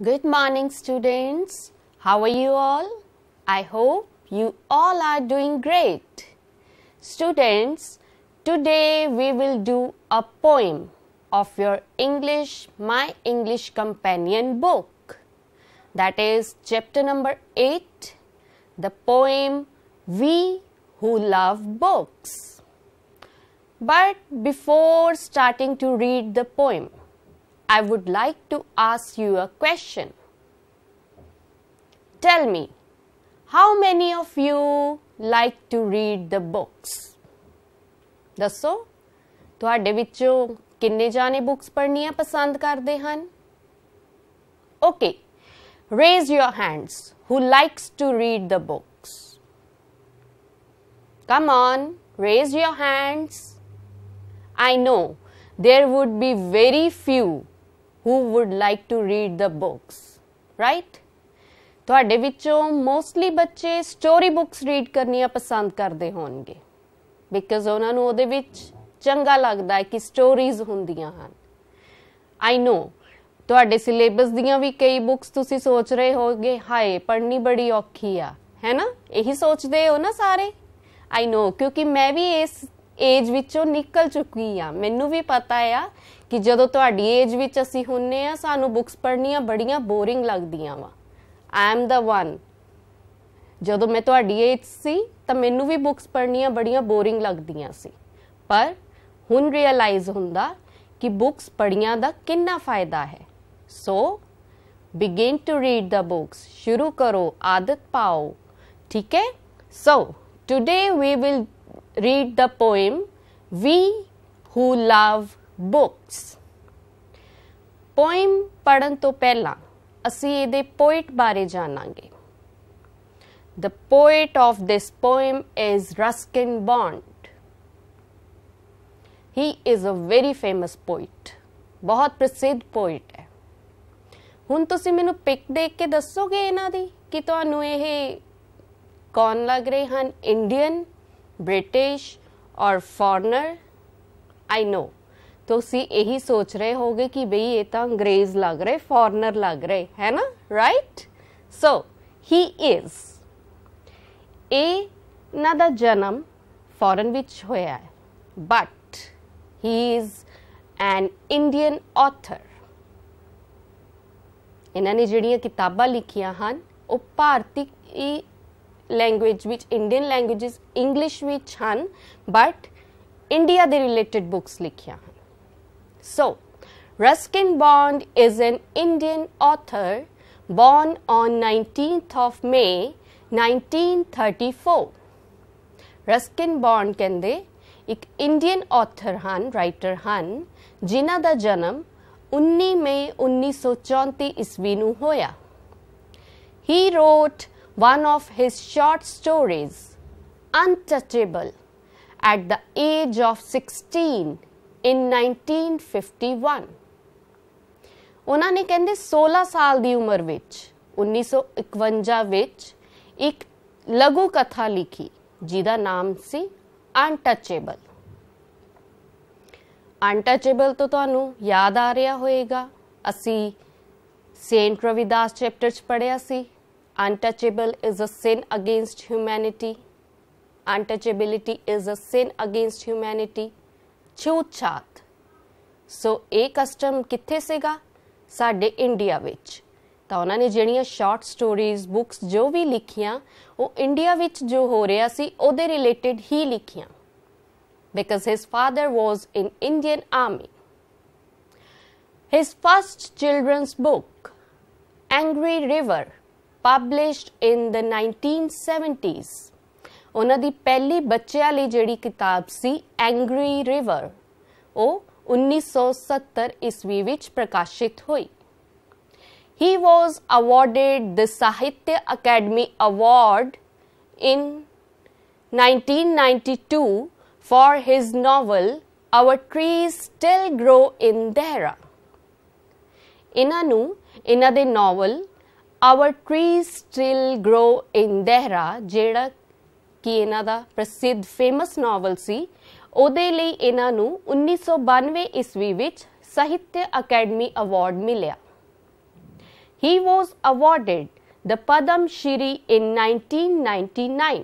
Good morning students. How are you all? I hope you all are doing great. Students, today we will do a poem of your English My English Companion book. That is chapter number 8, the poem We Who Love Books. But before starting to read the poem, I would like to ask you a question. Tell me, how many of you like to read the books? ਦੱਸੋ ਤੁਹਾਡੇ ਵਿੱਚੋਂ ਕਿੰਨੇ ਜਾਣੇ books ਪੜ੍ਹਨੀਆਂ ਪਸੰਦ ਕਰਦੇ ਹਨ Okay, raise your hands. who likes to read the books come on raise your hands i know there would be very few who would like to read the books right ਤੁਹਾਡੇ ਵਿੱਚੋਂ mostly ਬੱਚੇ story books read ਕਰਨੀਆਂ ਪਸੰਦ ਕਰਦੇ ਹੋਣਗੇ because ਉਹਨਾਂ ਨੂੰ ਉਹਦੇ ਵਿੱਚ ਚੰਗਾ ਲੱਗਦਾ ਹੈ ਕਿ ਸਟੋਰੀਜ਼ ਹੁੰਦੀਆਂ ਹਨ ਆਈ ਨੋ ਤੁਹਾਡੇ ਸਿਲੇਬਸ ਦੀਆਂ ਵੀ ਕਈ ਬੁੱਕਸ ਤੁਸੀਂ ਸੋਚ ਰਹੇ ਹੋਗੇ ਹਾਏ ਪੜ੍ਹਨੀ ਬੜੀ ਔਖੀ ਆ ਹੈਨਾ ਇਹੀ ਸੋਚਦੇ ਹੋ ਨਾ ਸਾਰੇ ਆਈ ਨੋ ਕਿਉਂਕਿ ਮੈਂ ਵੀ ਇਸ ਏਜ ਵਿੱਚੋਂ ਨਿਕਲ ਚੁੱਕੀ ਆ ਮੈਨੂੰ ਵੀ ਪਤਾ ਆ ਕਿ ਜਦੋਂ ਤੁਹਾਡੀ ਏਜ ਵਿੱਚ ਅਸੀਂ ਹੁੰਨੇ ਆ ਸਾਨੂੰ ਬੁੱਕਸ ਪੜ੍ਹਨੀਆਂ ਬੜੀਆਂ ਬੋਰਿੰਗ ਲੱਗਦੀਆਂ ਵਾ ਆਈ ਐਮ ਦਾ ਵਨ ਜਦੋਂ ਮੈਂ ਤੁਹਾਡੀ ਏਜ ਸੀ ਤਾਂ ਮੈਨੂੰ ਵੀ ਬੁੱਕਸ ਪੜ੍ਹਨੀਆਂ ਬੜੀਆਂ ਬੋਰਿੰਗ ਲੱਗਦੀਆਂ ਸੀ ਪਰ ਹੁਣ ਰਿਅਲਾਈਜ਼ ਹੁੰਦਾ ਕਿ ਬੁੱਕਸ ਪੜ੍ਹੀਆਂ ਦਾ ਕਿੰਨਾ ਫਾਇਦਾ ਹੈ so begin to read the books ਸ਼ੁਰੂ ਕਰੋ ਆਦਤ ਪਾਓ ਠੀਕ ਹੈ so today we will read the poem we who love books poem ਪੜਨ ਤੋਂ ਪਹਿਲਾਂ ਅਸੀਂ ਇਹਦੇ ਪੋਇਟ ਬਾਰੇ ਜਾਣਾਂਗੇ The poet of this poem is Ruskin Bond. He is a very famous poet. ਬਹੁਤ ਪ੍ਰਸਿੱਧ ਪੋਇਟ ਹੈ ਹੁਣ ਤੁਸੀਂ ਮੈਨੂੰ ਪਿਕ ਦੇਖ ਕੇ ਦੱਸੋਗੇ ਇਹਨਾਂ ਦੀ ਕਿ ਤੁਹਾਨੂੰ ਇਹ ਕੌਣ ਲੱਗ ਰਹੇ ਹਨ Indian British or foreigner I know ਤੁਸੀਂ ਇਹੀ ਸੋਚ ਰਹੇ ਹੋਗੇ ਕਿ ਬਈ ਇਹ ਤਾਂ ਅੰਗਰੇਜ਼ ਲੱਗ ਰਹੇ ਫੋਰਨਰ ਲੱਗ ਰਹੇ ਹੈ ਨਾ ਰਾਈਟ ਸੋ ਹੀ ਇਜ਼ ਇਹ ਨਾ ਦਾ ਜਨਮ ਫੋਰਨ ਵਿੱਚ ਹੋਇਆ ਹੈ but he is an Indian author ਇਹਨਾਂ ਨੇ ਜਿਹੜੀਆਂ ਕਿਤਾਬਾਂ ਲਿਖੀਆਂ ਹਨ ਉਹ ਭਾਰਤੀ ਲੈਂਗੁਏਜ ਵਿੱਚ ਇੰਡੀਅਨ ਲੈਂਗੁਏਜਸ ਇੰਗਲਿਸ਼ ਵਿੱਚ ਹਨ ਬਟ ਇੰਡੀਆ ਦੇ ਰਿਲੇਟਡ ਬੁక్స్ ਲਿਖੀਆਂ So, Ruskin Bond is an Indian author born on 19th of May 1934. Ruskin Bond kende ek Indian author han writer han jina da ਜਨਮ 19 May 1934 ਈਸਵੀ hoya. He wrote one of his short stories untouchable at the age of 16 ਇਨ 1951 ਉਹਨਾਂ ਨੇ ਕਹਿੰਦੇ 16 ਸਾਲ ਦੀ ਉਮਰ ਵਿੱਚ 1951 ਵਿੱਚ ਇੱਕ ਲਘੂ ਕਥਾ ਲਿਖੀ ਜਿਹਦਾ ਨਾਮ ਸੀ ਅਨਟਚੇਬਲ ਅਨਟਚੇਬਲ ਤੋਂ ਤੁਹਾਨੂੰ ਯਾਦ ਆ ਰਿਹਾ ਹੋਵੇਗਾ ਅਸੀਂ ਸੇਂਟ ਰਵਿਦਾਸ ਚੈਪਟਰ 'ਚ ਪੜਿਆ ਸੀ untouchable is a sin against humanity untouchability is a sin against humanity So a so ਇਹ ਕਸਟਮ ਕਿੱਥੇ ਸੀਗਾ ਸਾਡੇ ਇੰਡੀਆ ਵਿੱਚ ਤਾਂ ਉਹਨਾਂ ਨੇ ਜਿਹੜੀਆਂ ਸ਼ਾਰਟ ਸਟੋਰੀਜ਼ ਬੁੱਕਸ ਜੋ ਵੀ ਲਿਖੀਆਂ ਉਹ ਇੰਡੀਆ ਵਿੱਚ ਜੋ ਹੋ ਰਿਹਾ ਸੀ ਉਹਦੇ ਰਿਲੇਟਡ ਹੀ ਲਿਖੀਆਂ because his father was in Indian army. His first children's book, Angry River, published in the 1970s, ਉਹਨਾਂ ਦੀ ਪਹਿਲੀ ਬੱਚਿਆਂ ਲਈ ਜਿਹੜੀ ਕਿਤਾਬ ਸੀ ਐਂਗਰੀ ਰਿਵਰ ਉਹ 1970 ਈਸਵੀ ਵਿੱਚ ਪ੍ਰਕਾਸ਼ਿਤ ਹੋਈ He was awarded the Sahitya Academy Award in 1992 for his novel Our Trees Still Grow in Dehra. ਇਹਨਾਂ ਨੂੰ ਇਹਨਾਂ ਦੇ novel Our Trees Still Grow in Dehra ਜਿਹੜਾ ਕਿ ਇਹਨਾਂ ਦਾ ਪ੍ਰਸਿੱਧ ਫੇਮਸ ਨੋਵਲ ਸੀ ਉਹਦੇ ਲਈ ਇਹਨਾਂ ਨੂੰ 1992 ਈਸਵੀ ਵਿੱਚ ਸਾਹਿਤ ਅਕੈਡਮੀ ਅਵਾਰਡ ਮਿਲਿਆ he was awarded the Padma Shri in 1999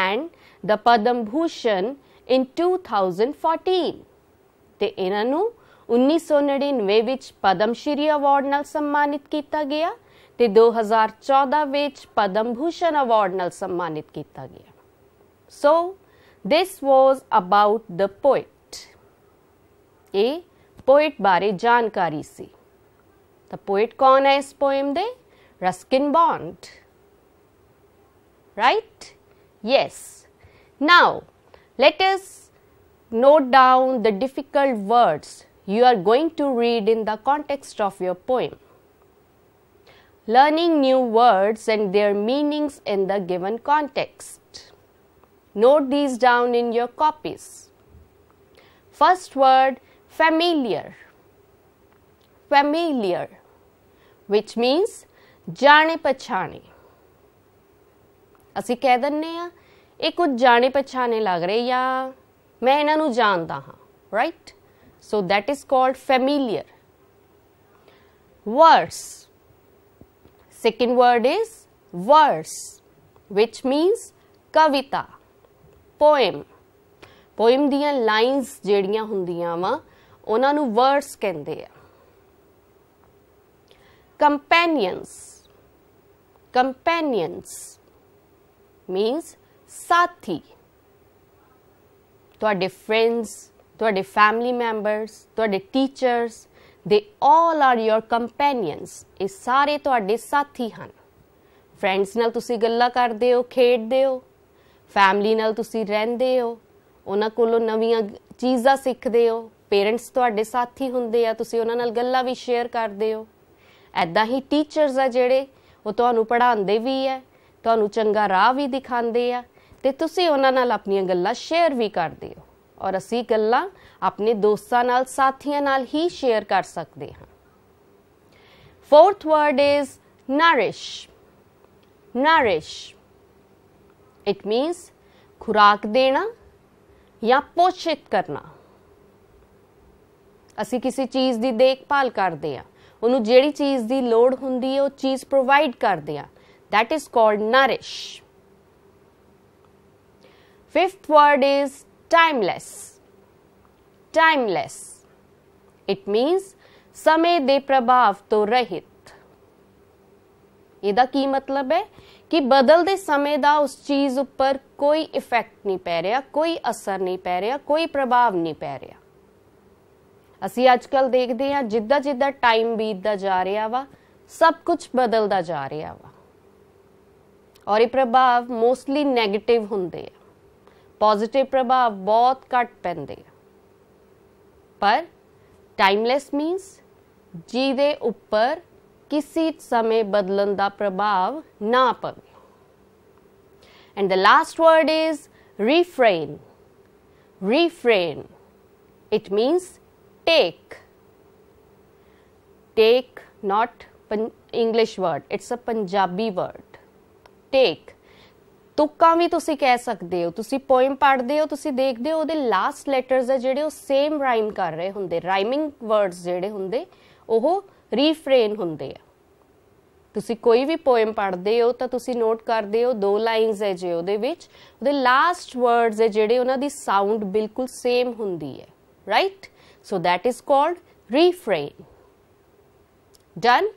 and the Padma Bhushan in 2014 ਤੇ ਇਹਨਾਂ ਨੂੰ 1999 ਵਿੱਚ ਪਦਮ ਸ਼੍ਰੀ ਅਵਾਰਡ ਨਾਲ ਸਨਮਾਨਿਤ ਕੀਤਾ ਗਿਆ ਤੇ 2014 ਵਿੱਚ ਪਦਮ ਭੂਸ਼ਣ ਅਵਾਰਡ ਨਾਲ ਸਨਮਾਨਿਤ ਕੀਤਾ ਗਿਆ so this was about the poet ਇਹ ਪੋਇਟ ਬਾਰੇ ਜਾਣਕਾਰੀ ਸੀ ਤਾਂ ਪੋਇਟ ਕੌਣ ਹੈ ਇਸ ਪੋਇਮ ਦੇ Ruskin Bond right yes now let us note down the difficult words you are going to read in the context of your poem learning new words and their meanings in the given context. Note these down in your copies. First word familiar. Familiar, which means जाने पहचाने ਅਸੀਂ ਕਹਿ ਦਿੰਨੇ ਆ ਇਹ ਕੁਝ ਜਾਣੇ ਪਛਾਣੇ ਲੱਗ ਰਹੇ ਜਾਂ ਮੈਂ ਇਹਨਾਂ ਨੂੰ ਜਾਣਦਾ ਹਾਂ right so that is Second word is verse, which means kavita, poem. ਪੋਇਮ ਦੀਆਂ ਲਾਈਨਸ ਜਿਹੜੀਆਂ ਹੁੰਦੀਆਂ ਵਾ ਉਹਨਾਂ ਨੂੰ ਵਰਡਸ ਕਹਿੰਦੇ ਆ ਕੰਪੈਨੀਅਨਸ ਕੰਪੈਨੀਅਨਸ ਮੀਨਸ ਸਾਥੀ ਤੁਹਾਡੇ ਫਰੈਂਡਸ ਤੁਹਾਡੇ ਫੈਮਿਲੀ ਮੈਂਬਰਸ ਤੁਹਾਡੇ ਟੀਚਰਸ ਦੇ ਆਲ ਆਰ ਯੋਰ ਕੰਪੈਨੀਅਨਸ ਇਹ ਸਾਰੇ ਤੁਹਾਡੇ ਸਾਥੀ ਹਨ ਫਰੈਂਡਸ ਨਾਲ ਤੁਸੀਂ ਗੱਲਾਂ ਕਰਦੇ ਹੋ ਖੇਡਦੇ ਹੋ ਫੈਮਿਲੀ ਨਾਲ ਤੁਸੀਂ ਰਹਿੰਦੇ ਹੋ ਉਹਨਾਂ ਕੋਲੋਂ ਨਵੀਆਂ ਚੀਜ਼ਾਂ ਸਿੱਖਦੇ ਹੋ ਪੇਰੈਂਟਸ ਤੁਹਾਡੇ ਸਾਥੀ ਹੁੰਦੇ ਆ ਤੁਸੀਂ ਉਹਨਾਂ ਨਾਲ ਗੱਲਾਂ ਵੀ ਸ਼ੇਅਰ ਕਰਦੇ ਹੋ ਐਦਾਂ ਹੀ ਟੀਚਰਸ ਆ ਜਿਹੜੇ ਉਹ ਤੁਹਾਨੂੰ ਪੜ੍ਹਾਉਂਦੇ ਵੀ ਆ ਤੁਹਾਨੂੰ ਚੰਗਾ ਰਾਹ ਵੀ ਦਿਖਾਉਂਦੇ ਆ ਤੇ ਤੁਸੀਂ ਉਹਨਾਂ ਨਾਲ ਆਪਣੀਆਂ ਗੱਲਾਂ ਸ਼ੇਅਰ ਵੀ ਕਰਦੇ ਹੋ ਔਰ ਅਸੀਂ ਗੱਲਾਂ ਆਪਣੇ ਦੋਸਤਾਂ ਨਾਲ ਸਾਥੀਆਂ ਨਾਲ ਹੀ ਸ਼ੇਅਰ ਕਰ ਸਕਦੇ ਹਾਂ fourth word is nourish nourish it means ਖੁਰਾਕ ਦੇਣਾ ਜਾਂ ਪੋਸ਼ਿਤ ਕਰਨਾ ਅਸੀਂ ਕਿਸੇ ਚੀਜ਼ ਦੀ ਦੇਖਭਾਲ ਕਰਦੇ ਹਾਂ ਉਹਨੂੰ ਜਿਹੜੀ ਚੀਜ਼ ਦੀ ਲੋੜ ਹੁੰਦੀ ਹੈ ਉਹ ਚੀਜ਼ ਪ੍ਰੋਵਾਈਡ ਕਰਦੇ ਹਾਂ that is called nourish fifth word is timeless. Timeless. It means ਸਮੇਂ ਦੇ ਪ੍ਰਭਾਵ ਤੋਂ ਰਹਿਤ ਇਹਦਾ ਕੀ ਮਤਲਬ ਹੈ ਕਿ ਬਦਲਦੇ ਸਮੇਂ ਦਾ ਉਸ ਚੀਜ਼ ਉੱਪਰ ਕੋਈ ਇਫੈਕਟ ਨਹੀਂ ਪੈ ਰਿਹਾ ਕੋਈ ਅਸਰ ਨਹੀਂ ਪੈ ਰਿਹਾ ਕੋਈ ਪ੍ਰਭਾਵ ਨਹੀਂ ਪੈ ਰਿਹਾ ਅਸੀਂ ਅੱਜਕੱਲ ਦੇਖਦੇ ਹਾਂ ਜਿੱਦਾਂ ਜਿੱਦਾਂ ਟਾਈਮ ਬੀਤਦਾ ਜਾ ਰਿਹਾ ਵਾ ਸਭ ਕੁਝ ਬਦਲਦਾ ਜਾ ਰਿਹਾ ਵਾ ਔਰ ਇਹ ਪ੍ਰਭਾਵ ਮੋਸਟਲੀ 네ਗੇਟਿਵ ਹੁੰਦੇ ਆ पॉजिटिव प्रभाव बहुत घट पैंਦੇ ਪਰ ਟਾਈਮਲੈਸ ਮੀਨਸ ਜਿਹਦੇ ਉੱਪਰ ਕਿਸੇ ਸਮੇਂ ਬਦਲਣ ਦਾ ਪ੍ਰਭਾਵ ਨਾ ਪਵੇ and the last word is refrain. Refrain. It means take. Take, not English word. It's a Punjabi word. Take. ਤੁਕਾਂ ਵੀ ਤੁਸੀਂ ਕਹਿ ਸਕਦੇ ਹੋ ਤੁਸੀਂ ਪੋਇਮ ਪੜ੍ਹਦੇ ਹੋ ਤੁਸੀਂ ਦੇਖਦੇ ਹੋ ਉਹਦੇ ਲਾਸਟ ਲੈਟਰਸ ਆ ਜਿਹੜੇ ਉਹ ਸੇਮ ਰਾਈਮ ਕਰ ਰਹੇ ਹੁੰਦੇ ਰਾਈਮਿੰਗ ਵਰਡਸ ਜਿਹੜੇ ਹੁੰਦੇ ਉਹ ਰੀਫਰੇਨ ਹੁੰਦੇ ਆ ਤੁਸੀਂ ਕੋਈ ਵੀ ਪੋਇਮ ਪੜ੍ਹਦੇ ਹੋ ਤਾਂ ਤੁਸੀਂ ਨੋਟ ਕਰਦੇ ਹੋ ਦੋ ਲਾਈਨਸ ਹੈ ਜੇ ਉਹਦੇ ਵਿੱਚ ਉਹਦੇ ਲਾਸਟ ਵਰਡਸ ਹੈ ਜਿਹੜੇ ਉਹਨਾਂ ਦੀ ਸਾਊਂਡ ਬਿਲਕੁਲ ਸੇਮ ਹੁੰਦੀ ਹੈ right so that is called refrain done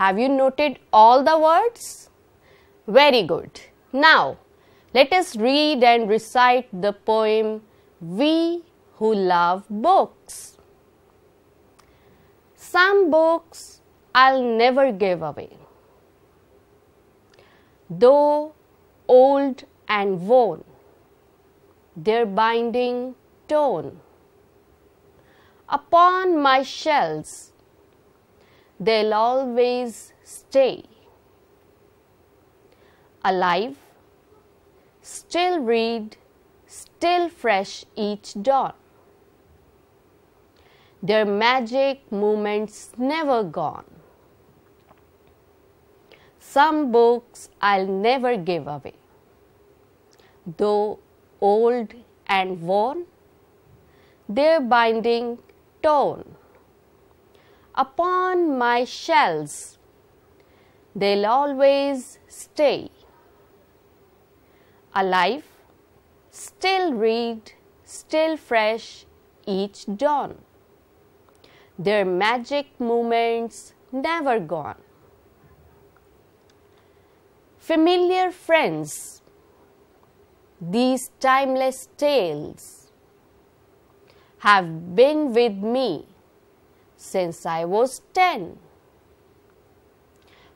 have you noted all the words very good now Let us read and recite the poem We Who Love Books. Some books I'll never give away. Though old and worn, their binding torn. Upon my shelves, they'll always stay alive still read, still fresh each dawn. Their magic moments never gone. Some books I'll never give away. Though old and worn, their binding torn upon my shelves, they'll always stay alive, still read, still fresh each dawn. Their magic moments never gone. Familiar friends, these timeless tales have been with me since I was 10.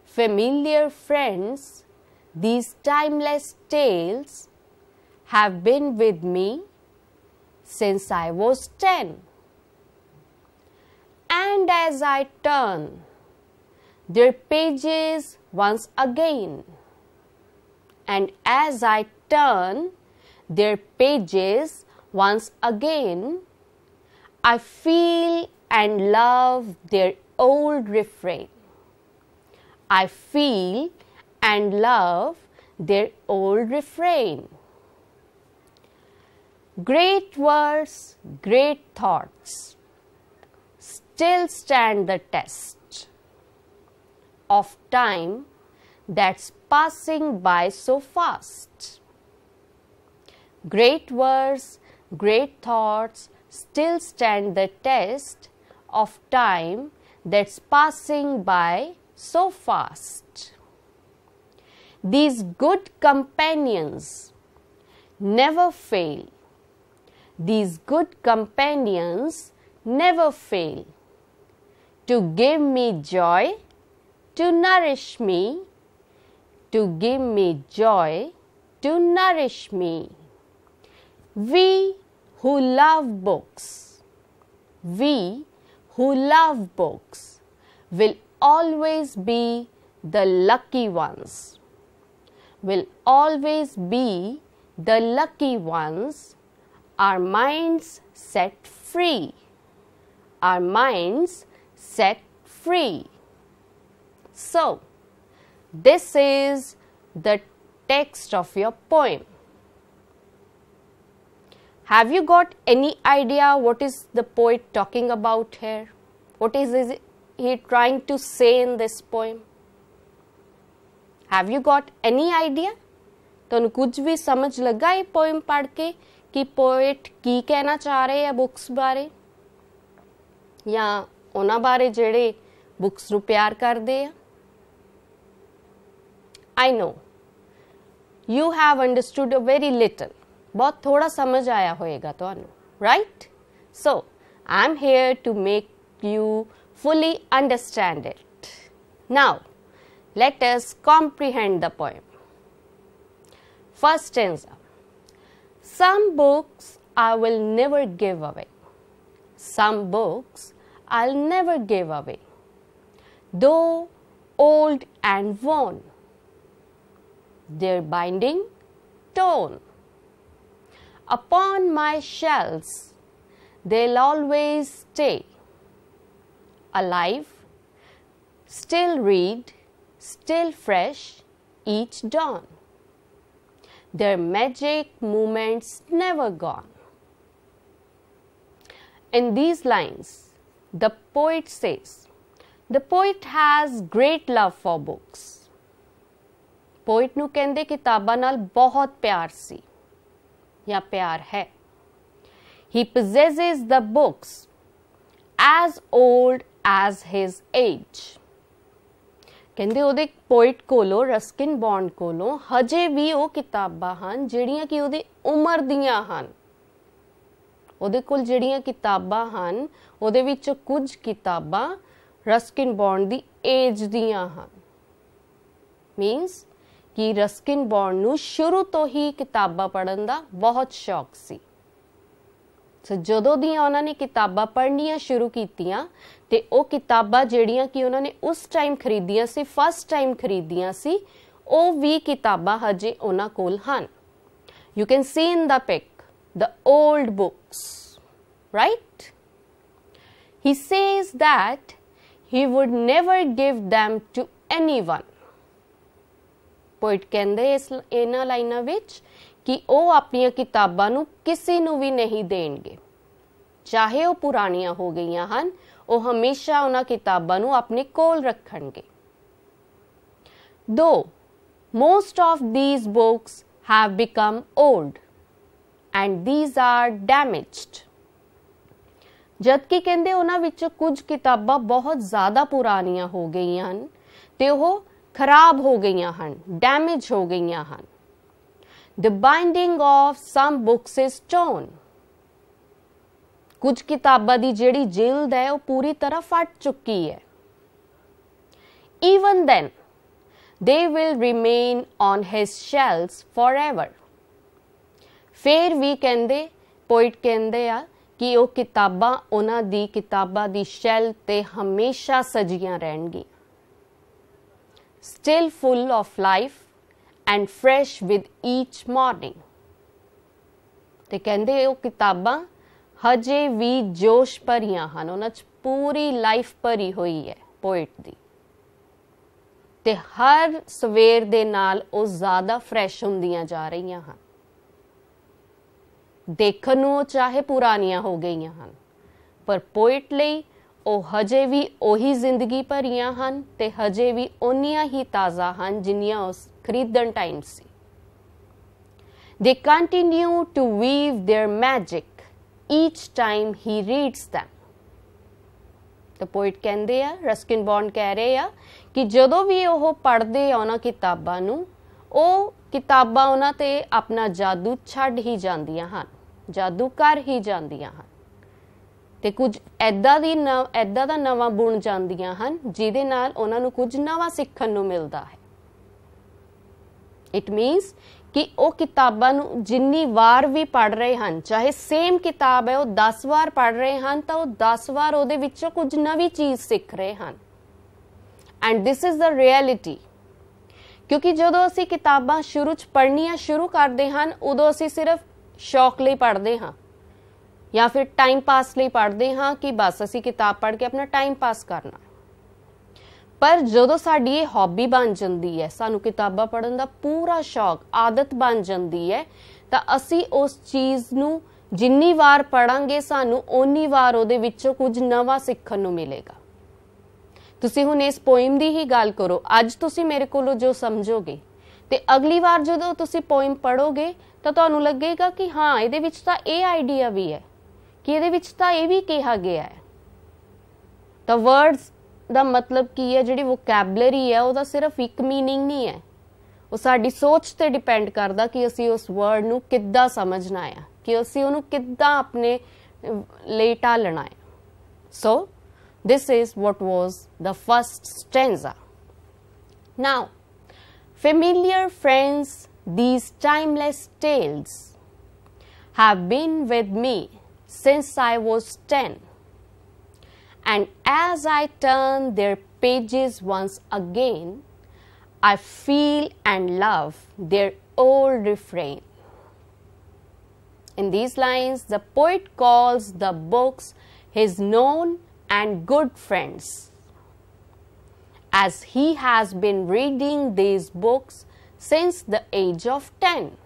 Familiar friends these timeless tales have been with me since I was 10. And as I turn their pages once again, and as I turn their pages once again, I feel and love their old refrain. I feel and love their old refrain. Great words, great thoughts still stand the test of time that's passing by so fast. Great words, great thoughts still stand the test of time that's passing by so fast. These good companions never fail. These good companions never fail. To give me joy, to nourish me, to give me joy, to nourish me. We who love books, we who love books will always be the lucky ones will always be the lucky ones. Our minds set free. Our minds set free. So, this is the text of your poem. Have you got any idea what is the poet talking about here? What is he trying to say in this poem? Have you got any idea ਤੁਹਾਨੂੰ ਕੁਝ ਵੀ ਸਮਝ ਲੱਗਾ ਇਹ poem ਪੜ੍ਹ ਕੇ ਕਿ poet ਕੀ ਕਹਿਣਾ ਚਾਹ ਰਹੇ ਆ ਬੁੱਕਸ ਬਾਰੇ ਜਾਂ ਉਹਨਾਂ ਬਾਰੇ ਜਿਹੜੇ ਬੁੱਕਸ ਨੂੰ ਪਿਆਰ ਕਰਦੇ ਆ I know you have understood a very little ਬਹੁਤ ਥੋੜਾ ਸਮਝ ਆਇਆ ਹੋਵੇਗਾ ਤੁਹਾਨੂੰ right so I'm here to make you fully understand it now Let us comprehend the poem. First stanza Some books I will never give away. Some books I'll never give away. Though old and worn, their binding torn. Upon my shelves they'll always stay. Alive, still read still fresh each dawn. Their magic moments never gone. In these lines, the poet says, the poet has great love for books. Poet nu kende ਕਿਤਾਬਾਂ ਨਾਲ ਬਹੁਤ ਪਿਆਰ ਸੀ ਜਾਂ ਪਿਆਰ he possesses the books as old as his age ਕਹਿੰਦੇ ਉਹਦੇ poet ਕੋਲੋਂ Ruskin bond ਕੋਲੋਂ ਹਜੇ ਵੀ ਉਹ ਕਿਤਾਬਾਂ ਹਨ ਜਿਹੜੀਆਂ ਕਿ ਉਹਦੀ ਉਮਰ ਦੀਆਂ ਹਨ ਉਹਦੇ ਕੋਲ ਜਿਹੜੀਆਂ ਕਿਤਾਬਾਂ ਹਨ ਉਹਦੇ ਵਿੱਚ ਕੁਝ ਕਿਤਾਬਾਂ ਰਸਕਿਨ ਬੌਂਡ ਦੀ ਏਜ ਦੀਆਂ ਹਨ ਮੀਨਸ ਕਿ ਰਸਕਿਨ ਬੌਂਡ ਨੂੰ ਸ਼ੁਰੂ ਤੋਂ ਹੀ ਕਿਤਾਬਾਂ ਪੜਨ ਦਾ ਬਹੁਤ ਸ਼ੌਕ ਸੀ ਸੋ ਜਦੋਂ ਦੀਆਂ ਉਹਨਾਂ ਨੇ ਕਿਤਾਬਾਂ ਪੜ੍ਹਨੀਆਂ ਸ਼ੁਰੂ ਕੀਤੀਆਂ ਤੇ ਉਹ ਕਿਤਾਬਾਂ ਜਿਹੜੀਆਂ ਕਿ ਉਹਨਾਂ ਨੇ ਉਸ ਟਾਈਮ ਖਰੀਦੀਆਂ ਸੀ ਫਸਟ ਟਾਈਮ ਖਰੀਦੀਆਂ ਸੀ ਉਹ ਵੀ ਕਿਤਾਬਾਂ ਹਜੇ ਉਹਨਾਂ ਕੋਲ ਹਨ you can see in the pic the old books right he says that he would never give them to anyone poet ਕਹਿੰਦੇ ਇਸ ਇਹਨਾਂ ਲਾਈਨਾਂ ਵਿੱਚ ਕਿ ਉਹ ਆਪਣੀਆਂ ਕਿਤਾਬਾਂ ਨੂੰ ਕਿਸੇ ਨੂੰ ਵੀ ਨਹੀਂ ਦੇਣਗੇ ਚਾਹੇ ਉਹ ਪੁਰਾਣੀਆਂ ਹੋ ਗਈਆਂ ਹਨ ਉਹ ਹਮੇਸ਼ਾ ਉਹਨਾਂ ਕਿਤਾਬਾਂ ਨੂੰ ਆਪਣੇ ਕੋਲ ਰੱਖਣਗੇ ਦੋ most of these books have become old and these are damaged ਕਿ ਕਹਿੰਦੇ ਉਹਨਾਂ ਵਿੱਚ ਕੁਝ ਕਿਤਾਬਾਂ ਬਹੁਤ ਜ਼ਿਆਦਾ ਪੁਰਾਣੀਆਂ ਹੋ ਗਈਆਂ ਹਨ ਤੇ ਉਹ ਖਰਾਬ ਹੋ ਗਈਆਂ ਹਨ ਡੈਮੇਜ ਹੋ ਗਈਆਂ ਹਨ The binding of some books is torn. ਕੁਝ ਕਿਤਾਬਾਂ ਦੀ ਜਿਹੜੀ ਜਿਲਦ ਹੈ ਉਹ ਪੂਰੀ ਤਰ੍ਹਾਂ ਫਟ ਚੁੱਕੀ ਹੈ even then they will remain on his shelves forever ਫੇਰ ਵੀ ਕਹਿੰਦੇ ਪੋਇਟ ਕਹਿੰਦੇ ਆ ਕਿ ਉਹ ਕਿਤਾਬਾਂ ਉਹਨਾਂ ਦੀ ਕਿਤਾਬਾਂ ਦੀ ਸ਼ੈਲ ਤੇ ਹਮੇਸ਼ਾ ਸਜੀਆਂ ਰਹਿਣਗੀਆਂ still full of life and fresh with each morning ਤੇ ਕਹਿੰਦੇ ਉਹ ਕਿਤਾਬਾਂ ਹਜੇ ਵੀ ਜੋਸ਼ ਭਰੀਆਂ ਹਨ ਉਹਨਾਂ 'ਚ ਪੂਰੀ ਲਾਈਫ ਭਰੀ ਹੋਈ ਹੈ ਪੋਇਟ ਦੀ ਤੇ ਹਰ ਸਵੇਰ ਦੇ ਨਾਲ ਉਹ ਜ਼ਿਆਦਾ ਫਰੈਸ਼ ਹੁੰਦੀਆਂ ਜਾ ਰਹੀਆਂ ਹਨ ਦੇਖਣ ਨੂੰ ਚਾਹੇ ਪੁਰਾਣੀਆਂ ਹੋ ਗਈਆਂ ਹਨ ਪਰ ਪੋਇਟ ਲਈ ਉਹ ਹਜੇ ਵੀ ਉਹੀ ਜ਼ਿੰਦਗੀ ਭਰੀਆਂ ਹਨ ਤੇ ਹਜੇ ਵੀ ਓਨੀਆਂ ਹੀ ਤਾਜ਼ਾ ਹਨ ਜਿੰਨੀਆਂ ਉਸ ਖਰੀਦਣ ਟਾਈਮ ਸੀ they continue to weave their magic each time he reads them ਤਾਂ ਪੋਇਟ ਕਹਿੰਦੇ ਆ ਰਸਕਿਨ ਬੌਂਡ ਕਹਿ ਰਹੇ ਆ ਕਿ ਜਦੋਂ ਵੀ ਉਹ ਪੜ੍ਹਦੇ ਆ ਉਹਨਾਂ ਕਿਤਾਬਾਂ ਨੂੰ ਉਹ ਕਿਤਾਬਾਂ ਉਹਨਾਂ ਤੇ ਆਪਣਾ ਜਾਦੂ ਛੱਡ ਹੀ ਜਾਂਦੀਆਂ ਹਨ ਜਾਦੂ ਕਰ ਹੀ ਜਾਂਦੀਆਂ ਹਨ ਤੇ ਕੁਝ ਐਦਾਂ ਦੀ ਐਦਾਂ ਦਾ ਨਵਾਂ ਬੁਣ ਜਾਂਦੀਆਂ ਹਨ ਜਿਹਦੇ ਨਾਲ ਉਹਨਾਂ ਨੂੰ ਕੁਝ ਨਵਾਂ ਸਿੱਖਣ ਨੂੰ ਮਿਲਦਾ ਹੈ ਇਟ ਮੀਨਸ ਕਿ ਉਹ ਕਿਤਾਬਾਂ ਨੂੰ ਜਿੰਨੀ ਵਾਰ ਵੀ ਪੜ ਰਹੇ ਹਨ ਚਾਹੇ ਸੇਮ ਕਿਤਾਬ ਹੈ ਉਹ 10 ਵਾਰ ਪੜ ਰਹੇ ਹਨ ਤਾਂ ਉਹ 10 ਵਾਰ ਉਹਦੇ ਵਿੱਚੋਂ ਕੁਝ ਨਵੀਂ ਚੀਜ਼ ਸਿੱਖ ਰਹੇ ਹਨ and this is the reality ਕਿਉਂਕਿ ਜਦੋਂ ਅਸੀਂ ਕਿਤਾਬਾਂ ਸ਼ੁਰੂ ਚ ਪੜਨੀਆਂ ਸ਼ੁਰੂ ਕਰਦੇ ਹਨ ਉਦੋਂ ਅਸੀਂ ਸਿਰਫ ਸ਼ੌਕ ਲਈ ਪੜਦੇ ਹਾਂ ਜਾਂ ਫਿਰ ਟਾਈਮ ਪਾਸ ਲਈ ਪੜਦੇ ਹਾਂ ਕਿ ਬਸ ਅਸੀਂ ਕਿਤਾਬ ਪੜ ਕੇ ਆਪਣਾ ਟਾਈਮ ਪਾਸ ਕਰਨਾ ਪਰ ਜਦੋਂ ਸਾਡੀ ਇਹ ਹੌਬੀ ਬਣ ਜਾਂਦੀ ਹੈ ਸਾਨੂੰ ਕਿਤਾਬਾਂ ਪੜ੍ਹਨ ਦਾ ਪੂਰਾ ਸ਼ੌਕ ਆਦਤ ਬਣ ਜਾਂਦੀ ਹੈ ਤਾਂ ਅਸੀਂ ਉਸ ਚੀਜ਼ ਨੂੰ ਜਿੰਨੀ ਵਾਰ ਪੜਾਂਗੇ ਸਾਨੂੰ ਓਨੀ ਵਾਰ ਉਹਦੇ ਵਿੱਚੋਂ ਕੁਝ ਨਵਾਂ ਸਿੱਖਣ ਨੂੰ ਮਿਲੇਗਾ ਤੁਸੀਂ ਹੁਣ ਇਸ ਪੋਇਮ ਦੀ ਹੀ ਗੱਲ ਕਰੋ ਅੱਜ ਤੁਸੀਂ ਮੇਰੇ ਕੋਲੋਂ ਜੋ ਸਮਝੋਗੇ ਤੇ ਅਗਲੀ ਵਾਰ ਜਦੋਂ ਤੁਸੀਂ ਪੋਇਮ ਪੜੋਗੇ ਤਾਂ ਤੁਹਾਨੂੰ ਲੱਗੇਗਾ ਕਿ ਹਾਂ ਇਹਦੇ ਵਿੱਚ ਤਾਂ ਇਹ ਆਈਡੀਆ ਵੀ ਹੈ ਕਿ ਇਹਦੇ ਵਿੱਚ ਤਾਂ ਇਹ ਵੀ ਕਿਹਾ ਗਿਆ ਹੈ ਤਾਂ ਵਰਡਸ ਦਾ ਮਤਲਬ ਕੀ ਹੈ ਜਿਹੜੀ ਵੋਕੈਬਲਰੀ ਹੈ ਉਹਦਾ ਸਿਰਫ ਇੱਕ मीनिंग ਨਹੀਂ ਹੈ ਉਹ ਸਾਡੀ ਸੋਚ ਤੇ ਡਿਪੈਂਡ ਕਰਦਾ ਕਿ ਅਸੀਂ ਉਸ ਵਰਡ ਨੂੰ ਕਿੱਦਾਂ ਸਮਝਣਾ ਹੈ ਕਿ ਅਸੀਂ ਉਹਨੂੰ ਕਿੱਦਾਂ ਆਪਣੇ ਲਈ ਢਾਲਣਾ ਹੈ so this is what was the first stanza. Now, familiar friends, these timeless tales have been with me since I was 10. and as I turn their pages once again, I feel and love their old refrain. In these lines, the poet calls the books his known and good friends. As he has been reading these books since the age of 10.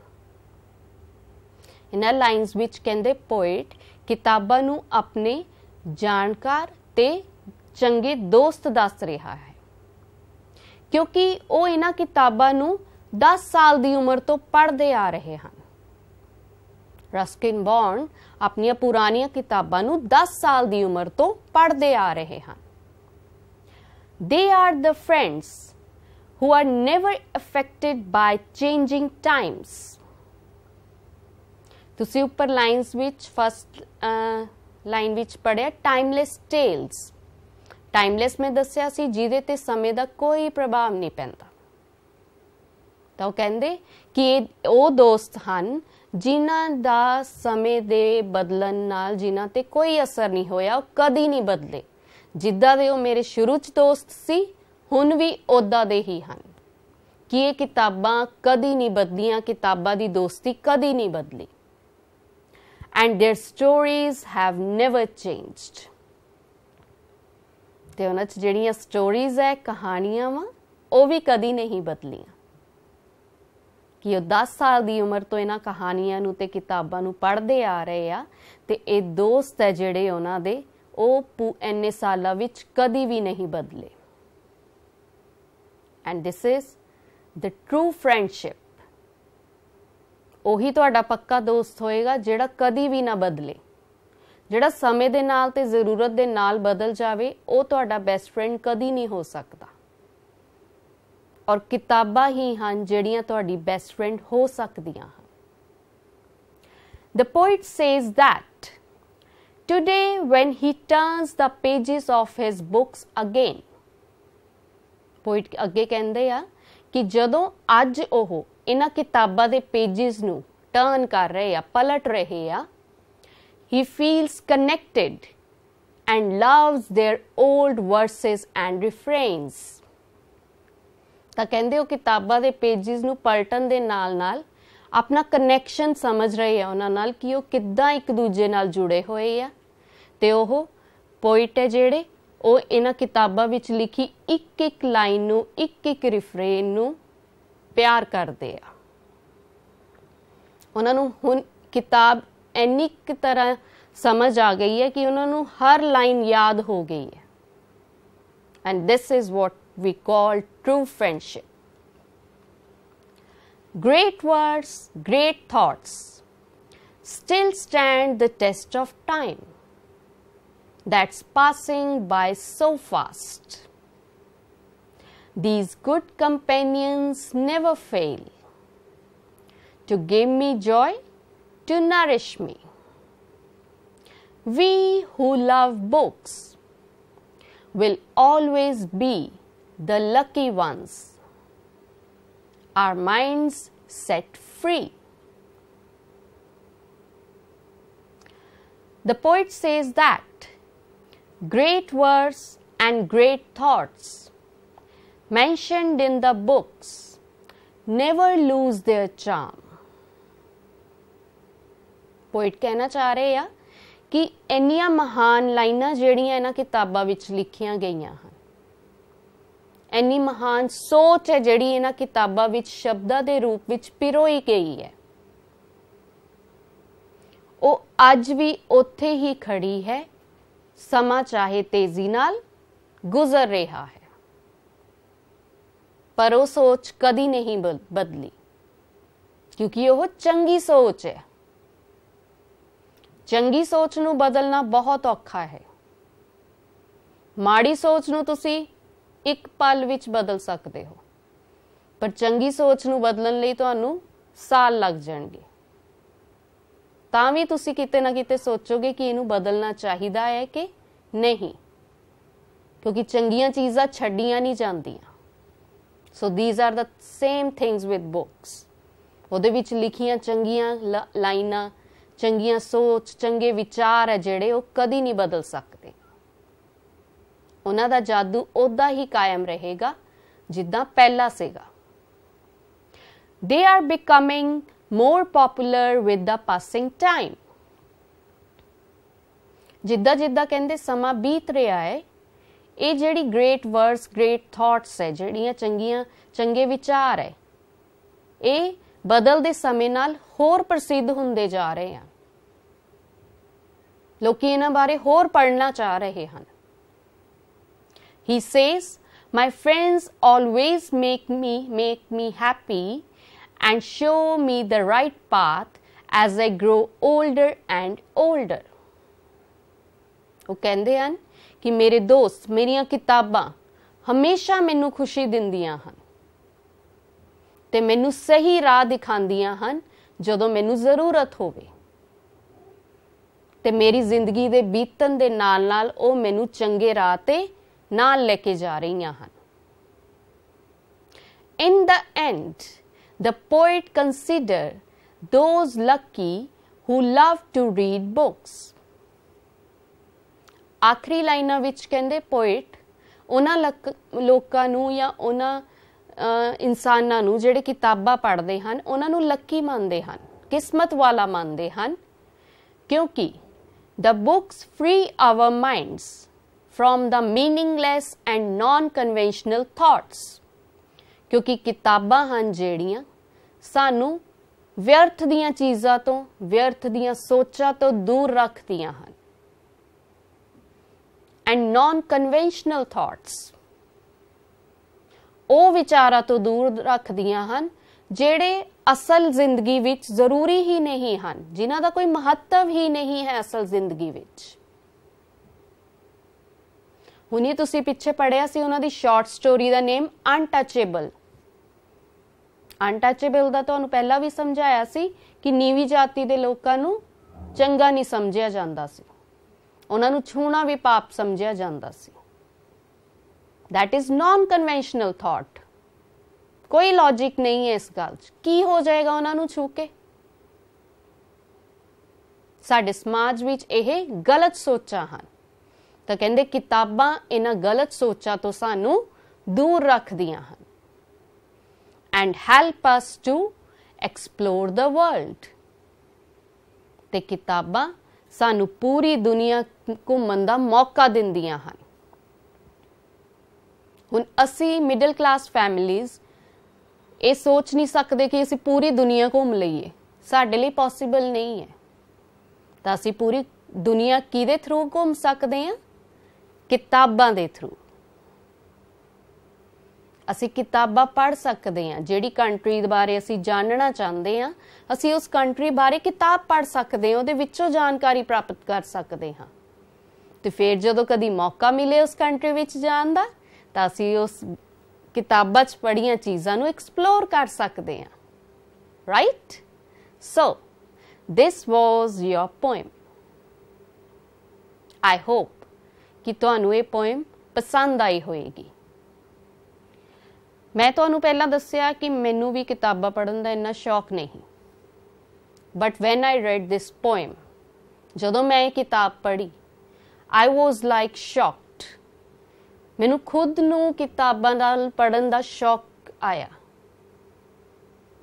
In a lines, which can the poet किताबा apne jankar. ਤੇ ਚੰਗੇ ਦੋਸਤ ਦੱਸ ਰਿਹਾ ਹੈ ਕਿਉਂਕਿ ਉਹ ਇਹਨਾਂ ਕਿਤਾਬਾਂ ਨੂੰ 10 ਸਾਲ ਦੀ ਉਮਰ ਤੋਂ ਪੜ੍ਹਦੇ ਆ ਰਹੇ ਹਨ ਰਸਕਿਨ ਬੌਂਡ ਆਪਣੀਆਂ ਪੁਰਾਣੀਆਂ ਕਿਤਾਬਾਂ ਨੂੰ 10 ਸਾਲ ਦੀ ਉਮਰ ਤੋਂ ਪੜ੍ਹਦੇ ਆ ਰਹੇ ਹਨ they are the friends who are never affected by changing times ਤੁਸੀਂ ਉੱਪਰ ਲਾਈਨਸ ਵਿੱਚ ਫਸਟ ਲਾਈਨ ਵਿੱਚ ਪੜਿਆ ਟਾਈਮਲੈਸ ਟੇਲਸ ਟਾਈਮਲੈਸ ਮੈਂ ਦੱਸਿਆ ਸੀ ਜਿਹਦੇ ਤੇ ਸਮੇਂ ਦਾ ਕੋਈ ਪ੍ਰਭਾਵ ਨਹੀਂ ਪੈਂਦਾ ਤਾਂ ਉਹ ਕਹਿੰਦੇ ਕਿ ਉਹ ਦੋਸਤ ਹਨ ਜਿਨ੍ਹਾਂ ਦਾ ਸਮੇਂ ਦੇ ਬਦਲਣ ਨਾਲ ਜਿਨ੍ਹਾਂ ਤੇ ਕੋਈ ਅਸਰ ਨਹੀਂ ਹੋਇਆ ਉਹ ਕਦੀ ਨਹੀਂ ਬਦਲੇ ਜਿੱਦਾਂ ਦੇ ਉਹ ਮੇਰੇ ਸ਼ੁਰੂ ਚ ਦੋਸਤ ਸੀ ਹੁਣ ਵੀ ਉਦਾਂ ਦੇ ਹੀ ਹਨ ਕਿ ਇਹ ਕਿਤਾਬਾਂ ਕਦੀ ਨਹੀਂ ਬਦਲੀਆਂ ਕਿਤਾਬਾਂ ਦੀ ਦੋਸਤੀ ਕਦੀ ਨਹੀਂ ਬਦਲੀ and their stories have never changed ਤੇ ਉਹਨਾਂ 'ਚ ਜਿਹੜੀਆਂ ਸਟੋਰੀਜ਼ ਐ ਕਹਾਣੀਆਂ ਵਾ ਉਹ ਵੀ ਕਦੀ ਨਹੀਂ ਬਦਲੀਆਂ ਕਿ ਉਹ 10 ਸਾਲ ਦੀ ਉਮਰ ਤੋਂ ਇਹਨਾਂ ਕਹਾਣੀਆਂ ਨੂੰ ਤੇ ਕਿਤਾਬਾਂ ਨੂੰ ਪੜ੍ਹਦੇ ਆ ਰਹੇ ਆ ਤੇ ਇਹ ਦੋਸਤ ਐ ਜਿਹੜੇ ਉਹਨਾਂ ਦੇ ਉਹ ਇੰਨੇ ਸਾਲਾਂ ਵਿੱਚ ਕਦੀ ਵੀ ਨਹੀਂ ਬਦਲੇ and this is the true friendship ਉਹੀ ਤੁਹਾਡਾ ਪੱਕਾ ਦੋਸਤ ਹੋਏਗਾ ਜਿਹੜਾ ਕਦੀ ਵੀ ਨਾ ਬਦਲੇ ਜਿਹੜਾ ਸਮੇਂ ਦੇ ਨਾਲ ਤੇ ਜ਼ਰੂਰਤ ਦੇ ਨਾਲ ਬਦਲ ਜਾਵੇ ਉਹ ਤੁਹਾਡਾ ਬੈਸਟ ਫਰੈਂਡ ਕਦੀ ਨਹੀਂ ਹੋ ਸਕਦਾ ਔਰ ਕਿਤਾਬਾਂ ਹੀ ਹਨ ਜਿਹੜੀਆਂ ਤੁਹਾਡੀ ਬੈਸਟ ਫਰੈਂਡ ਹੋ ਸਕਦੀਆਂ ਹਨ ਦ poet says that today when he turns the pages of his books again poet ਅੱਗੇ ਕਹਿੰਦੇ ਆ ਕਿ ਜਦੋਂ ਅੱਜ ਉਹ ਇਹਨਾਂ ਕਿਤਾਬਾਂ ਦੇ ਪੇजेस ਨੂੰ ਟਰਨ ਕਰ ਰਹੇ ਆ ਪਲਟ ਰਹੇ ਆ he feels connected and loves their old verses and references ਤਾਂ ਕਹਿੰਦੇ ਉਹ ਕਿਤਾਬਾਂ ਦੇ ਪੇजेस ਨੂੰ ਪਲਟਣ ਦੇ ਨਾਲ-ਨਾਲ ਆਪਣਾ ਕਨੈਕਸ਼ਨ ਸਮਝ ਰਹੇ ਆ ਉਹਨਾਂ ਨਾਲ ਕਿ ਉਹ ਕਿੱਦਾਂ ਇੱਕ ਦੂਜੇ ਨਾਲ ਜੁੜੇ ਹੋਏ ਆ ਤੇ ਉਹ ਪੋਇਟ ਹੈ ਜਿਹੜੇ ਉਹ ਇਹਨਾਂ ਕਿਤਾਬਾਂ ਵਿੱਚ ਲਿਖੀ ਇੱਕ ਇੱਕ ਲਾਈਨ ਨੂੰ ਇੱਕ ਇੱਕ ਰਿਫਰੇਨ ਨੂੰ ਪਿਆਰ ਕਰਦੇ ਆ ਉਹਨਾਂ ਨੂੰ ਹੁਣ ਕਿਤਾਬ ਇੰਨੀ ਕਿ ਤਰ੍ਹਾਂ ਸਮਝ ਆ ਗਈ ਹੈ ਕਿ ਉਹਨਾਂ ਨੂੰ ਹਰ ਲਾਈਨ ਯਾਦ ਹੋ ਗਈ ਹੈ and this is what we call true friendship. Great words, great thoughts still stand the test of time that's passing by so fast. These good companions never fail to give me joy, to nourish me. We who love books will always be the lucky ones, our minds set free. The poet says that great words and great thoughts mentioned in the books never lose their charm. Poet ਕਹਿਣਾ ਚਾਹ ਰਹੇ ਆ ਕਿ ਇੰਨੀਆਂ ਮਹਾਨ ਲਾਈਨਾਂ ਜਿਹੜੀਆਂ ਇਹਨਾਂ ਕਿਤਾਬਾਂ ਵਿੱਚ ਲਿਖੀਆਂ ਗਈਆਂ ਹਨ ਇੰਨੀ ਮਹਾਨ ਸੋਚ ਹੈ ਜਿਹੜੀ ਇਹਨਾਂ ਕਿਤਾਬਾਂ ਵਿੱਚ ਸ਼ਬਦਾਂ ਦੇ ਰੂਪ ਵਿੱਚ ਪਿਰੋਈ ਗਈ ਹੈ ਉਹ ਅੱਜ ਵੀ ਉੱਥੇ ਹੀ ਖੜੀ ਹੈ ਸਮਾਂ ਚਾਹੇ ਤੇਜ਼ੀ ਨਾਲ ਗੁਜ਼ਰ ਰਿਹਾ ਹੈ ਪਰ ਉਹ ਸੋਚ ਕਦੀ ਨਹੀਂ ਬਦਲੀ ਕਿਉਂਕਿ ਉਹ ਚੰਗੀ ਸੋਚ ਹੈ ਚੰਗੀ ਸੋਚ ਨੂੰ ਬਦਲਣਾ ਬਹੁਤ ਔਖਾ ਹੈ ਮਾੜੀ ਸੋਚ ਨੂੰ ਤੁਸੀਂ ਇੱਕ ਪਲ ਵਿੱਚ ਬਦਲ ਸਕਦੇ ਹੋ ਪਰ ਚੰਗੀ ਸੋਚ ਨੂੰ ਬਦਲਣ ਲਈ ਤੁਹਾਨੂੰ ਸਾਲ ਲੱਗ ਜਾਣਗੇ ਤਾਂ ਵੀ ਤੁਸੀਂ ਕਿਤੇ ਨਾ ਕਿਤੇ ਸੋਚੋਗੇ ਕਿ ਇਹਨੂੰ ਬਦਲਣਾ ਚਾਹੀਦਾ ਹੈ ਕਿ ਨਹੀਂ ਕਿਉਂਕਿ ਚੰਗੀਆਂ ਚੀਜ਼ਾਂ ਛੱਡੀਆਂ ਨਹੀਂ ਜਾਂਦੀਆਂ so these are the same things with books ਉਹਦੇ ਵਿੱਚ ਲਿਖੀਆਂ ਚੰਗੀਆਂ ਲਾਈਨਾਂ ਚੰਗੀਆਂ ਸੋਚ ਚੰਗੇ ਵਿਚਾਰ ਹੈ ਜਿਹੜੇ ਉਹ ਕਦੀ ਨਹੀਂ ਬਦਲ ਸਕਦੇ ਉਹਨਾਂ ਦਾ ਜਾਦੂ ਉਦਾਂ ਹੀ ਕਾਇਮ ਰਹੇਗਾ ਜਿੱਦਾਂ ਪਹਿਲਾਂ ਸੀਗਾ they are becoming more popular with the passing time ਜਿੱਦਾਂ ਜਿੱਦਾਂ ਕਹਿੰਦੇ ਸਮਾਂ ਬੀਤ ਰਿਹਾ ਹੈ ਇਹ ਜਿਹੜੀ ਗ੍ਰੇਟ ਵਰਡਸ ਗ੍ਰੇਟ ਥਾਟਸ ਹੈ ਜਿਹੜੀਆਂ ਚੰਗੀਆਂ ਚੰਗੇ ਵਿਚਾਰ ਹੈ ਇਹ ਬਦਲਦੇ ਸਮੇਂ ਨਾਲ ਹੋਰ ਪ੍ਰਸਿੱਧ ਹੁੰਦੇ ਜਾ ਰਹੇ ਹਨ ਲੋਕੀ ਇਹਨਾਂ ਬਾਰੇ ਹੋਰ ਪੜ੍ਹਨਾ ਚਾਹ ਰਹੇ ਹਨ he says My friends always make me make me happy and show me the right path as I grow older and older. ਉਹ ਕਹਿੰਦੇ ਹਨ ਕਿ ਮੇਰੇ ਦੋਸਤ ਮੇਰੀਆਂ ਕਿਤਾਬਾਂ ਹਮੇਸ਼ਾ ਮੈਨੂੰ ਖੁਸ਼ੀ ਦਿੰਦੀਆਂ ਹਨ ਤੇ ਮੈਨੂੰ ਸਹੀ ਰਾਹ ਦਿਖਾਉਂਦੀਆਂ ਹਨ ਜਦੋਂ ਮੈਨੂੰ ਜ਼ਰੂਰਤ ਹੋਵੇ ਤੇ ਮੇਰੀ ਜ਼ਿੰਦਗੀ ਦੇ ਬੀਤਣ ਦੇ ਨਾਲ-ਨਾਲ ਉਹ ਮੈਨੂੰ ਚੰਗੇ ਰਾਹ ਤੇ ਨਾਲ ਲੈ ਕੇ ਜਾ ਰਹੀਆਂ ਹਨ in the end the poet consider those lucky who love to read books ਆਖਰੀ ਲਾਈਨਾਂ ਵਿੱਚ ਕਹਿੰਦੇ ਪੋਇਟ ਉਹਨਾਂ ਲੋਕਾਂ ਨੂੰ ਜਾਂ ਉਹਨਾਂ ਇਨਸਾਨਾਂ ਨੂੰ ਜਿਹੜੇ ਕਿਤਾਬਾਂ ਪੜ੍ਹਦੇ ਹਨ ਉਹਨਾਂ ਨੂੰ ਲੱਕੀ ਮੰਨਦੇ ਹਨ ਕਿਸਮਤ ਵਾਲਾ ਮੰਨਦੇ ਹਨ ਕਿਉਂਕਿ the books free our minds from the meaningless and non conventional thoughts ਕਿਉਂਕਿ ਕਿਤਾਬਾਂ ਹਨ ਜਿਹੜੀਆਂ ਸਾਨੂੰ ਵਿਅਰਥ ਦੀਆਂ ਚੀਜ਼ਾਂ ਤੋਂ ਵਿਅਰਥ ਦੀਆਂ ਸੋਚਾਂ ਤੋਂ ਦੂਰ ਰੱਖਦੀਆਂ ਹਨ and non-conventional thoughts ਉਹ ਵਿਚਾਰਾਂ ਤੋਂ ਦੂਰ ਰੱਖਦੀਆਂ ਹਨ ਜਿਹੜੇ ਅਸਲ ਜ਼ਿੰਦਗੀ ਵਿੱਚ ਜ਼ਰੂਰੀ ਹੀ ਨਹੀਂ ਹਨ ਜਿਨ੍ਹਾਂ ਦਾ ਕੋਈ ਮਹੱਤਵ ਹੀ ਨਹੀਂ ਹੈ ਅਸਲ ਜ਼ਿੰਦਗੀ ਵਿੱਚ ਹੁਣੇ ਤੁਸੀਂ ਪਿੱਛੇ ਪੜਿਆ ਸੀ ਉਹਨਾਂ ਦੀ ਸ਼ਾਰਟ ਸਟੋਰੀ ਦਾ ਨੇਮ ਅਨਟਚੇਬਲ ਅਨਟਚੇਬਲ ਦਾ ਤੁਹਾਨੂੰ ਪਹਿਲਾਂ ਵੀ ਸਮਝਾਇਆ ਸੀ ਕਿ ਨੀਵੀਂ ਜਾਤੀ ਦੇ ਲੋਕਾਂ ਨੂੰ ਚੰਗਾ ਨਹੀਂ ਸਮਝਿਆ ਜਾਂਦਾ ਸੀ ਉਹਨਾਂ ਨੂੰ ਛੂਣਾ ਵੀ ਪਾਪ ਸਮਝਿਆ ਜਾਂਦਾ ਸੀ that is non conventional thought ਕੋਈ ਲੌਜੀਕ ਨਹੀਂ ਹੈ ਇਸ ਗੱਲ 'ਚ ਕੀ ਹੋ ਜਾਏਗਾ ਉਹਨਾਂ ਨੂੰ ਛੂ ਕੇ ਸਾਡੇ ਸਮਾਜ ਵਿੱਚ ਇਹ ਗਲਤ ਸੋਚਾਂ ਹਨ ਤਾਂ ਕਹਿੰਦੇ ਕਿਤਾਬਾਂ ਇਹਨਾਂ ਗਲਤ ਸੋਚਾਂ ਤੋਂ ਸਾਨੂੰ ਦੂਰ ਰੱਖਦੀਆਂ ਹਨ and help us to explore the world ਤੇ ਕਿਤਾਬਾਂ ਸਾਨੂੰ ਪੂਰੀ ਦੁਨੀਆ ਘੁੰਮਣ ਦਾ ਮੌਕਾ ਦਿੰਦੀਆਂ ਹਨ ਹੁਣ ਅਸੀਂ ਮਿਡਲ ਕਲਾਸ ਫੈਮਿਲੀਜ਼ ਇਹ ਸੋਚ ਨਹੀਂ ਸਕਦੇ ਕਿ ਅਸੀਂ ਪੂਰੀ ਦੁਨੀਆ ਘੁੰਮ ਲਈਏ ਸਾਡੇ ਲਈ ਪੋਸੀਬਲ ਨਹੀਂ ਹੈ ਤਾਂ ਅਸੀਂ ਪੂਰੀ ਦੁਨੀਆ ਕਿਹਦੇ ਥਰੂ ਘੁੰਮ ਸਕਦੇ ਹਾਂ ਕਿਤਾਬਾਂ ਦੇ ਥਰੂ ਅਸੀਂ ਕਿਤਾਬਾਂ ਪੜ੍ਹ ਸਕਦੇ ਹਾਂ ਜਿਹੜੀ ਕੰਟਰੀ ਦੇ ਬਾਰੇ ਅਸੀਂ ਜਾਣਨਾ ਚਾਹੁੰਦੇ ਹਾਂ ਅਸੀਂ ਉਸ ਕੰਟਰੀ ਬਾਰੇ ਕਿਤਾਬ ਪੜ੍ਹ ਸਕਦੇ ਹਾਂ ਉਹਦੇ ਵਿੱਚੋਂ ਜਾਣਕਾਰੀ ਪ੍ਰਾਪਤ ਕਰ ਸਕਦੇ ਹਾਂ ਤੇ ਫਿਰ ਜਦੋਂ ਕਦੀ ਮੌਕਾ ਮਿਲੇ ਉਸ ਕੰਟਰੀ ਵਿੱਚ ਜਾਣ ਦਾ ਤਾਂ ਅਸੀਂ ਉਸ ਕਿਤਾਬਾਂ 'ਚ ਪੜੀਆਂ ਚੀਜ਼ਾਂ ਨੂੰ ਐਕਸਪਲੋਰ ਕਰ ਸਕਦੇ ਹਾਂ right so this was your poem I hope ਕਿ ਤੁਹਾਨੂੰ ਇਹ ਪੋਇਮ ਪਸੰਦ ਆਈ ਹੋਵੇਗੀ ਮੈਂ ਤੁਹਾਨੂੰ ਪਹਿਲਾਂ ਦੱਸਿਆ ਕਿ ਮੈਨੂੰ ਵੀ ਕਿਤਾਬਾਂ ਪੜ੍ਹਨ ਦਾ ਇੰਨਾ ਸ਼ੌਕ ਨਹੀਂ but when I read this poem ਜਦੋਂ ਮੈਂ ਇਹ ਕਿਤਾਬ ਪੜ੍ਹੀ ਆਈ ਵਾਸ ਲਾਈਕ ਸ਼ੌਕਡ ਮੈਨੂੰ ਖੁਦ ਨੂੰ ਕਿਤਾਬਾਂ ਨਾਲ ਪੜ੍ਹਨ ਦਾ ਸ਼ੌਕ ਆਇਆ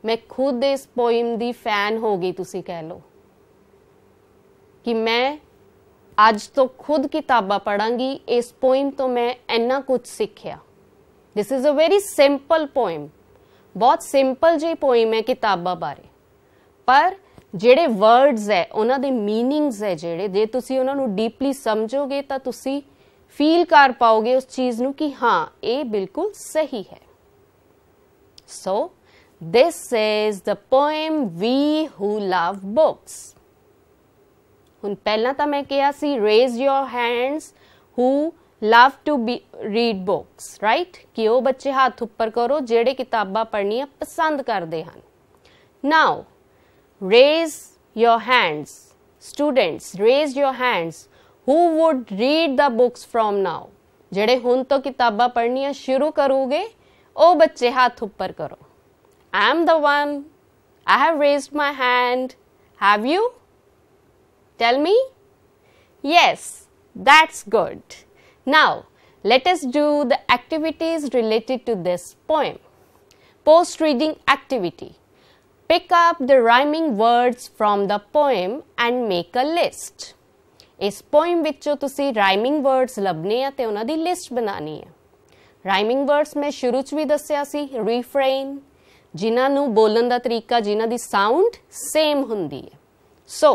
ਮੈਂ ਖੁਦ ਇਸ ਪੋਇਮ ਦੀ ਫੈਨ ਹੋ ਗਈ ਤੁਸੀਂ ਕਹਿ ਲਓ ਕਿ ਮੈਂ ਅੱਜ ਤੋਂ ਖੁਦ ਕਿਤਾਬਾਂ ਪੜਾਂਗੀ ਇਸ ਪੋਇਮ ਤੋਂ ਮੈਂ ਇੰਨਾ ਕੁਝ ਸਿੱਖਿਆ this is a very simple poem ਬਹੁਤ ਸਿੰਪਲ ਜੀ ਪੋਇਮ ਹੈ ਕਿਤਾਬਾਂ ਬਾਰੇ ਪਰ ਜਿਹੜੇ ਵਰਡਸ ਹੈ ਉਹਨਾਂ ਦੇ मीनिंग्स ਹੈ ਜਿਹੜੇ ਜੇ ਤੁਸੀਂ ਉਹਨਾਂ ਨੂੰ ਡੀਪਲੀ ਸਮਝੋਗੇ ਤਾਂ ਤੁਸੀਂ ਫੀਲ ਕਰ ਪਾਓਗੇ ਉਸ ਚੀਜ਼ ਨੂੰ ਕਿ ਹਾਂ ਇਹ ਬਿਲਕੁਲ ਸਹੀ ਹੈ so this is the poem we who love books ਹੁਣ ਪਹਿਲਾਂ ਤਾਂ ਮੈਂ ਕਿਹਾ ਸੀ raise your hands who love to read books right ਕਿ ਉਹ ਬੱਚੇ ਹੱਥ ਉੱਪਰ ਕਰੋ ਜਿਹੜੇ ਕਿਤਾਬਾਂ ਪੜ੍ਹਨੀਆਂ ਪਸੰਦ ਕਰਦੇ ਹਨ now raise your hands students raise your hands who would read the books from now ਜਿਹੜੇ ਹੁਣ ਤੋਂ ਕਿਤਾਬਾਂ ਪੜ੍ਹਨੀਆਂ ਸ਼ੁਰੂ ਕਰੋਗੇ ਉਹ ਬੱਚੇ ਹੱਥ ਉੱਪਰ ਕਰੋ um am the one I have raised my hand have you tell me yes that's good Now, let us do the activities related to this poem. Post reading activity. Pick up the rhyming words from the poem and make a list. Is poem vichho tusi rhyming words labne ya te unadi list banani hai. Rhyming words mein shuru ch vi dasya si refrain jinanu bolan da tarika jinadi sound same hundi hai. So,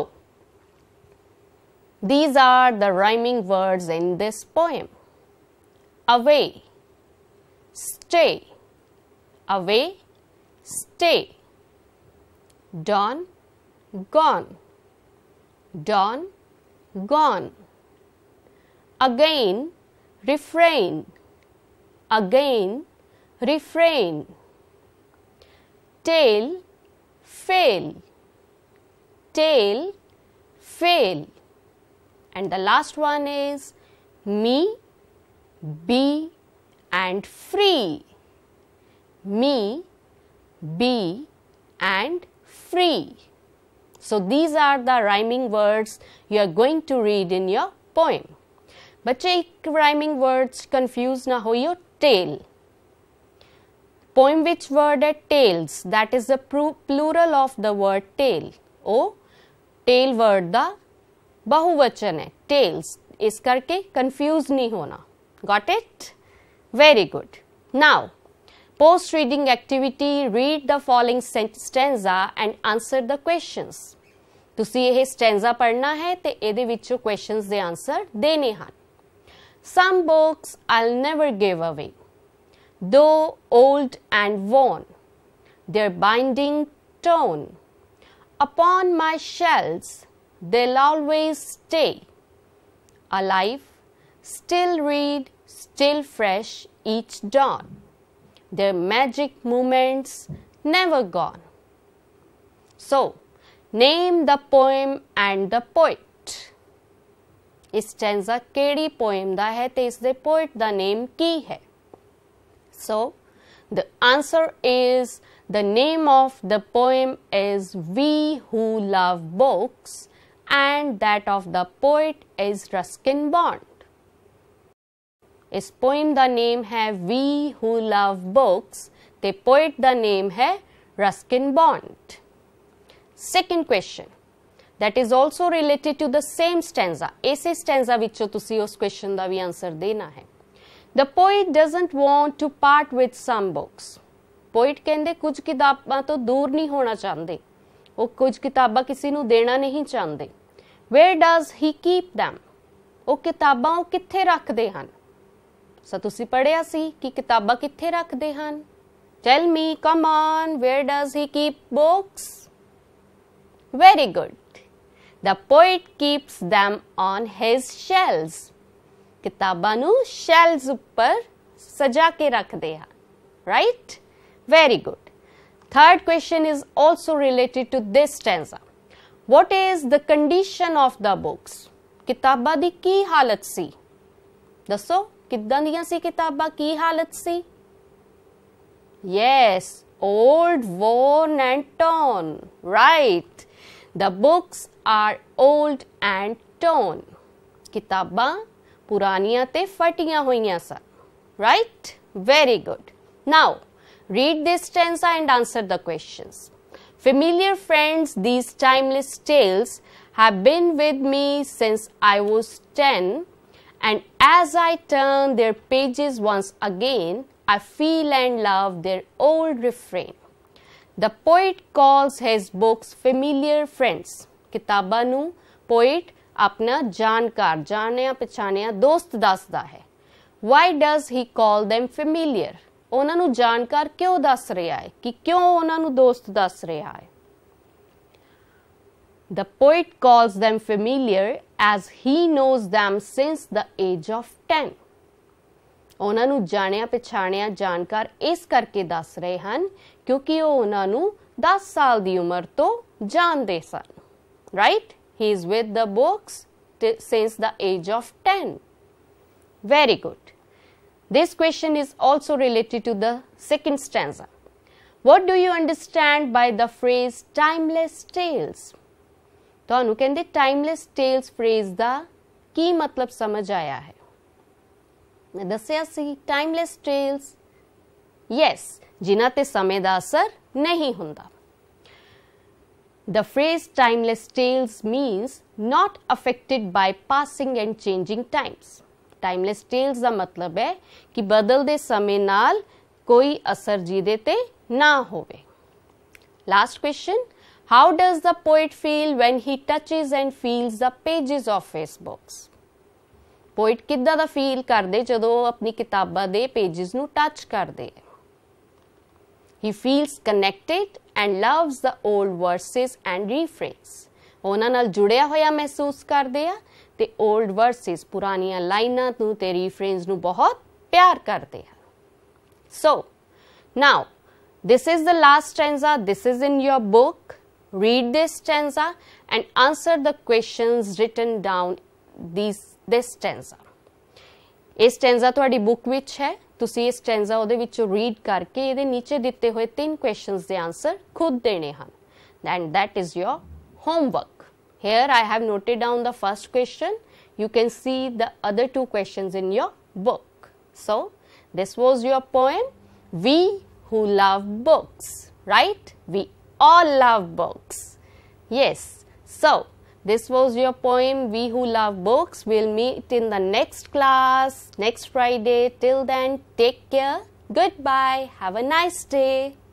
these are the rhyming words in this poem. Away, stay, away, stay. Dawn, gone, dawn, gone. Again, refrain, again, refrain. Tail, fail, tail, fail and the last one is me, be and free. Me, be and free. So these are the rhyming words you are going to read in your poem. But एक rhyming words confuse na हो यो tail. Poem which word at tails that is the plural of the word tail. Oh, tail word the बहुवचन है tales इस करके confuse नहीं होना got it very good now post reading activity read the following stanza and answer the questions ਤੁਸੀਂ ਇਹ ਸਟੈਂਜ਼ਾ ਪੜ੍ਹਨਾ ਹੈ ਤੇ ਇਹਦੇ ਵਿੱਚੋਂ ਕੁਐਸਚਨਸ ਦੇ ਆਨਸਰ ਦੇਣੇ ਹਨ some books I'll never give away though old and worn their binding tone upon my shells they'll always stay alive, still read, still fresh each dawn. Their magic moments never gone. So, name the poem and the poet. Is stanza keri poem da hai, is the poet the name ki hai. So, the answer is the name of the poem is We Who Love Books and that of the poet is Ruskin Bond. Is poem the name Have We Who Love Books, the poet the name hai Ruskin Bond. Second question that is also related to the same stanza, ese stanza which you see us question da we answer The poet doesn't want to part with some books. Poet kende kuch kitabaan to door nahi hona chahte. ਉਹ ਕੁਝ ਕਿਤਾਬਾਂ ਕਿਸੇ ਨੂੰ ਦੇਣਾ ਨਹੀਂ ਚਾਹੁੰਦੇ where does he keep them ਉਹ ਕਿਤਾਬਾਂ ਉਹ ਕਿੱਥੇ ਰੱਖਦੇ ਹਨ ਸੋ ਤੁਸੀਂ ਪੜਿਆ ਸੀ ਕਿ ਕਿਤਾਬਾਂ ਕਿੱਥੇ ਰੱਖਦੇ ਹਨ tell me come on where does he keep books very good the poet keeps them on his shelves ਕਿਤਾਬਾਂ ਨੂੰ ਸ਼ੈਲਸ ਉੱਪਰ ਸਜਾ ਕੇ ਰੱਖਦੇ ਹਨ right very good Third question is also related to this stanza. What is the condition of the books? ਕਿਤਾਬਾਂ ਦੀ ਕੀ ਹਾਲਤ ਸੀ ਦੱਸੋ ਕਿੱਦਾਂ ਦੀਆਂ ਸੀ ਕਿਤਾਬਾਂ yes old worn and torn right the books are old and torn ਕਿਤਾਬਾਂ ਪੁਰਾਣੀਆਂ ਤੇ ਫਟੀਆਂ ਹੋਈਆਂ right very good now Read this stanza and answer the questions. Familiar friends, these timeless tales have been with me since I was 10 and as I turn their pages once again, I feel and love their old refrain. The poet calls his books familiar friends. ਕਿਤਾਬਾਂ poet apna jan kar ਜਾਣਿਆ ਪਛਾਣਿਆ dost ਦੱਸਦਾ ਹੈ Why does he call them familiar? ਉਹਨਾਂ ਨੂੰ ਜਾਣਕਾਰ ਕਿਉਂ ਦੱਸ ਰਿਹਾ ਹੈ ਕਿ ਕਿਉਂ ਉਹਨਾਂ ਨੂੰ ਦੋਸਤ ਦੱਸ ਰਿਹਾ ਹੈ the poet calls them familiar as he knows them ਸਿንስ ਦ ਏਜ ਆਫ 10. ਉਹਨਾਂ ਨੂੰ ਜਾਣਿਆ ਪਛਾਣਿਆ ਜਾਣਕਾਰ ਇਸ ਕਰਕੇ ਦੱਸ ਰਹੇ ਹਨ ਕਿਉਂਕਿ ਉਹ ਉਹਨਾਂ ਨੂੰ 10 ਸਾਲ ਦੀ ਉਮਰ ਤੋਂ ਜਾਣਦੇ ਸਨ right he is with the books ਸਿንስ the age of 10 very good This question is also related to the second stanza. What do you understand by the phrase timeless tales? तो can the "timeless tales" phrase the key? मतलब समझ आया है दसिया ਸੀ ਟਾਈਮਲੈਸ tales yes ਜਿਨ੍ਹਾਂ ਤੇ ਸਮੇਂ The phrase timeless tales means not affected by passing and changing times. Timeless tales ਦਾ ਮਤਲਬ ਹੈ ਕਿ ਬਦਲਦੇ ਸਮੇਂ ਨਾਲ ਕੋਈ ਅਸਰ ਜਿਹਦੇ ਤੇ ਨਾ ਹੋਵੇ last question how does the poet feel when he touches and feels the pages of his poet ਕਿੱਦਾਂ ਦਾ ਫੀਲ ਕਰਦੇ ਜਦੋਂ ਆਪਣੀ ਕਿਤਾਬਾਂ ਦੇ ਪੇजेस ਨੂੰ ਟੱਚ ਕਰਦੇ he feels connected and loves the old verses and references ਉਹਨਾਂ ਨਾਲ ਜੁੜਿਆ ਹੋਇਆ ਮਹਿਸੂਸ ਕਰਦੇ ਆ ਤੇ 올ਡ ਵਰਸਸ ਪੁਰਾਣੀਆਂ ਲਾਈਨਾਂ ਨੂੰ ਤੇ ਰੀਫਰੇਨਸ ਨੂੰ ਬਹੁਤ ਪਿਆਰ ਕਰਦੇ ਹਨ so now this is the last stanza this is in your book read this stanza and answer the questions written down this this stanza ਇਸ ਸਟੈਂਜ਼ਾ ਤੁਹਾਡੀ ਬੁੱਕ ਵਿੱਚ ਹੈ ਤੁਸੀਂ ਇਸ ਸਟੈਂਜ਼ਾ ਉਹਦੇ ਵਿੱਚੋਂ ਰੀਡ ਕਰਕੇ ਇਹਦੇ ਨੀਚੇ ਦਿੱਤੇ ਹੋਏ ਤਿੰਨ ਕੁਐਸਚਨਸ ਦੇ ਆਨਸਰ ਖੁਦ ਦੇਣੇ ਹਨ and that is your homework Here I have noted down the first question. You can see the other two questions in your book. So, this was your poem. We who love books, right? We all love books. Yes. So, this was your poem, We Who Love Books. We'll meet in the next class, next Friday. Till then, take care. Goodbye. Have a nice day.